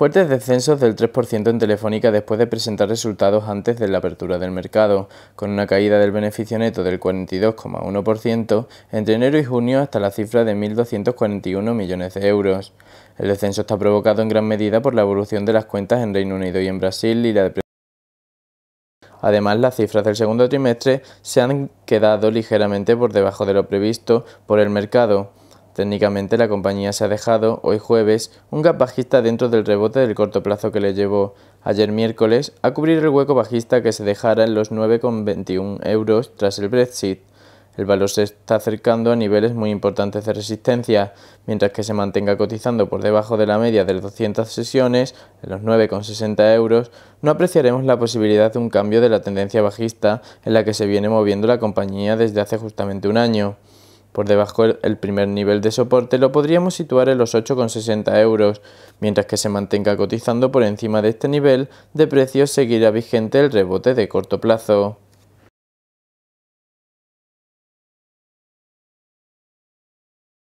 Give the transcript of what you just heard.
Fuertes descensos del 3% en Telefónica después de presentar resultados antes de la apertura del mercado, con una caída del beneficio neto del 42,1% entre enero y junio hasta la cifra de 1.241 millones de euros. El descenso está provocado en gran medida por la evolución de las cuentas en Reino Unido y en Brasil y la depresión. Además, las cifras del segundo trimestre se han quedado ligeramente por debajo de lo previsto por el mercado, Técnicamente la compañía se ha dejado, hoy jueves, un gap bajista dentro del rebote del corto plazo que le llevó ayer miércoles a cubrir el hueco bajista que se dejara en los 9,21 euros tras el Brexit. El valor se está acercando a niveles muy importantes de resistencia, mientras que se mantenga cotizando por debajo de la media de las 200 sesiones, en los 9,60 euros, no apreciaremos la posibilidad de un cambio de la tendencia bajista en la que se viene moviendo la compañía desde hace justamente un año. Por debajo el primer nivel de soporte lo podríamos situar en los 8,60 euros, mientras que se mantenga cotizando por encima de este nivel de precios seguirá vigente el rebote de corto plazo.